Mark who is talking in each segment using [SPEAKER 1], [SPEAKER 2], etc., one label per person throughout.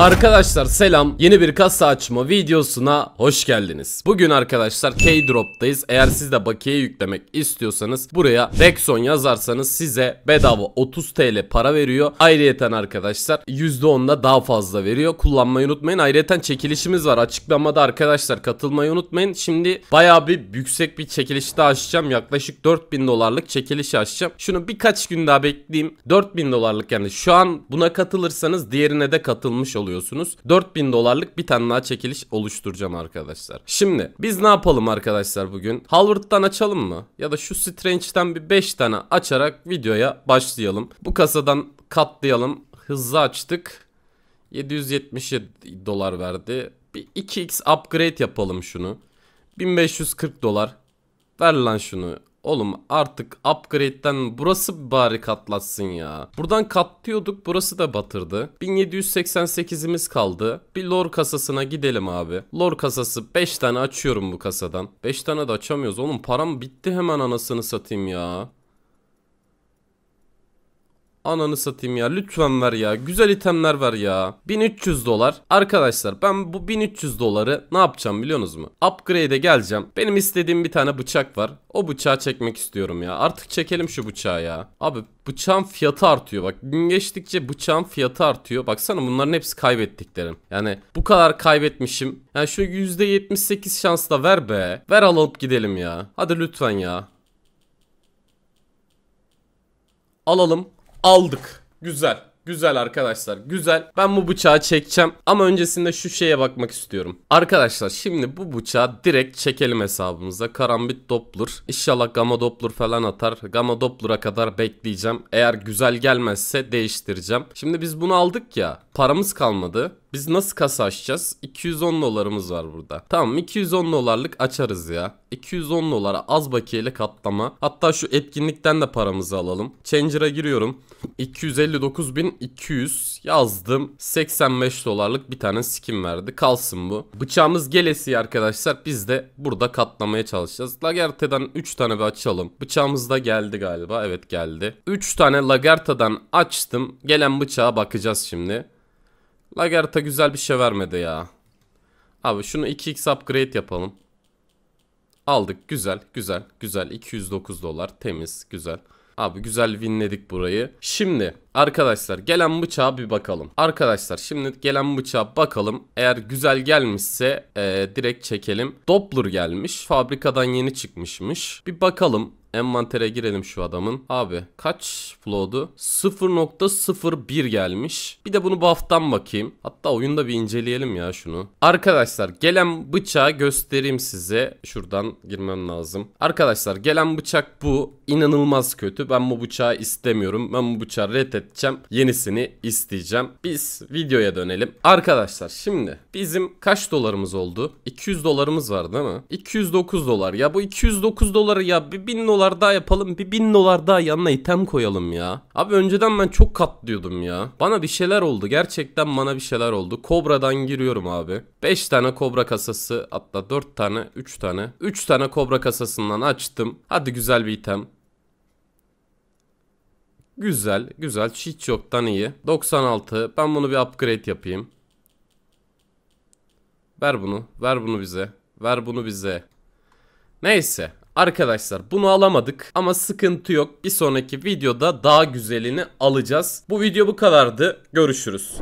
[SPEAKER 1] Arkadaşlar selam yeni bir kasa açma videosuna hoş geldiniz. Bugün arkadaşlar K-Drop'tayız. Eğer siz de bakiye yüklemek istiyorsanız buraya Rexon yazarsanız size bedava 30 TL para veriyor. Ayrıyeten arkadaşlar %10'da daha fazla veriyor. Kullanmayı unutmayın. Ayrıyeten çekilişimiz var. Açıklamada arkadaşlar katılmayı unutmayın. Şimdi baya bir yüksek bir çekilişi daha açacağım. Yaklaşık 4000 dolarlık çekilişi açacağım. Şunu birkaç gün daha bekleyeyim. 4000 dolarlık yani şu an buna katılırsanız diğerine de katılmış oluyor oluyorsunuz. 4000 dolarlık bir tane daha çekiliş oluşturacağım arkadaşlar. Şimdi biz ne yapalım arkadaşlar bugün? Halvard'dan açalım mı? Ya da şu Strange'den bir 5 tane açarak videoya başlayalım. Bu kasadan katlayalım. Hızlı açtık. 777 dolar verdi. Bir 2x upgrade yapalım şunu. 1540 dolar. Ver lan şunu. Oğlum artık upgrade'den burası bari katlatsın ya. Buradan katlıyorduk burası da batırdı. 1788'imiz kaldı. Bir lor kasasına gidelim abi. Lor kasası 5 tane açıyorum bu kasadan. 5 tane de açamıyoruz. Oğlum param bitti hemen anasını satayım ya. Ananı satayım ya lütfen ver ya. Güzel itemler ver ya. 1300 dolar. Arkadaşlar ben bu 1300 doları ne yapacağım biliyorsunuz mu? Upgrade'e geleceğim. Benim istediğim bir tane bıçak var. O bıçağı çekmek istiyorum ya. Artık çekelim şu bıçağı ya. Abi bıçağın fiyatı artıyor bak. Gün geçtikçe bıçağın fiyatı artıyor. Baksana bunların hepsi kaybettiklerim. Yani bu kadar kaybetmişim. Yani şu %78 şansla ver be. Ver alıp gidelim ya. Hadi lütfen ya. Alalım aldık. Güzel. Güzel arkadaşlar güzel ben bu bıçağı çekeceğim ama öncesinde şu şeye bakmak istiyorum Arkadaşlar şimdi bu bıçağı direkt çekelim hesabımıza karambit doplur inşallah gamma doplur falan atar gamma doplura kadar bekleyeceğim Eğer güzel gelmezse değiştireceğim Şimdi biz bunu aldık ya paramız kalmadı biz nasıl kasa açacağız? 210 dolarımız var burada. Tamam 210 dolarlık açarız ya. 210 dolara az bakiyeyle katlama. Hatta şu etkinlikten de paramızı alalım. Changer'a giriyorum. 259.200 yazdım. 85 dolarlık bir tane skin verdi. Kalsın bu. Bıçağımız gelesi arkadaşlar. Biz de burada katlamaya çalışacağız. Lagerte'den 3 tane bir açalım. Bıçağımız da geldi galiba. Evet geldi. 3 tane Lagerte'den açtım. Gelen bıçağa bakacağız şimdi. Lagerta güzel bir şey vermedi ya. Abi şunu 2x upgrade yapalım. Aldık güzel güzel güzel 209 dolar temiz güzel. Abi güzel winledik burayı. Şimdi Arkadaşlar gelen bıçağa bir bakalım. Arkadaşlar şimdi gelen bıçağa bakalım. Eğer güzel gelmişse e, direkt çekelim. Doppler gelmiş. Fabrikadan yeni çıkmışmış. Bir bakalım. Envantere girelim şu adamın. Abi kaç flowdu? 0.01 gelmiş. Bir de bunu buff'tan bakayım. Hatta oyunda bir inceleyelim ya şunu. Arkadaşlar gelen bıçağı göstereyim size. Şuradan girmem lazım. Arkadaşlar gelen bıçak bu. İnanılmaz kötü. Ben bu bıçağı istemiyorum. Ben bu bıçağı reddediyorum edeceğim. Yenisini isteyeceğim. Biz videoya dönelim. Arkadaşlar şimdi bizim kaç dolarımız oldu? 200 dolarımız var değil mi? 209 dolar. Ya bu 209 doları ya bir 1000 dolar daha yapalım. Bir 1000 dolar daha yanına item koyalım ya. Abi önceden ben çok katlıyordum ya. Bana bir şeyler oldu. Gerçekten bana bir şeyler oldu. Kobra'dan giriyorum abi. 5 tane kobra kasası hatta 4 tane 3 tane. 3 tane kobra kasasından açtım. Hadi güzel bir item. Güzel, güzel. Hiç yoktan iyi. 96. Ben bunu bir upgrade yapayım. Ver bunu. Ver bunu bize. Ver bunu bize. Neyse. Arkadaşlar bunu alamadık ama sıkıntı yok. Bir sonraki videoda daha güzelini alacağız. Bu video bu kadardı. Görüşürüz.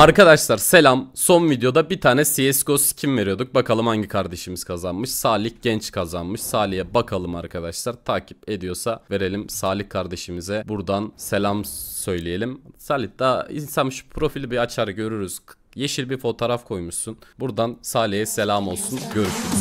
[SPEAKER 1] Arkadaşlar selam. Son videoda bir tane CSGO skin veriyorduk. Bakalım hangi kardeşimiz kazanmış. Salih Genç kazanmış. Salih'e bakalım arkadaşlar. Takip ediyorsa verelim Salih kardeşimize. Buradan selam söyleyelim. Salih daha insan şu profili bir açar görürüz. Yeşil bir fotoğraf koymuşsun. Buradan Salih'e selam olsun. Görüşürüz.